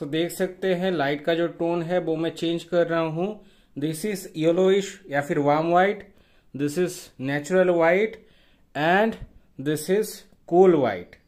सो तो so, देख सकते हैं लाइट का जो टोन है वो मैं चेंज कर रहा हूँ दिस इज येलोइश या फिर warm white this is natural white and this is cool white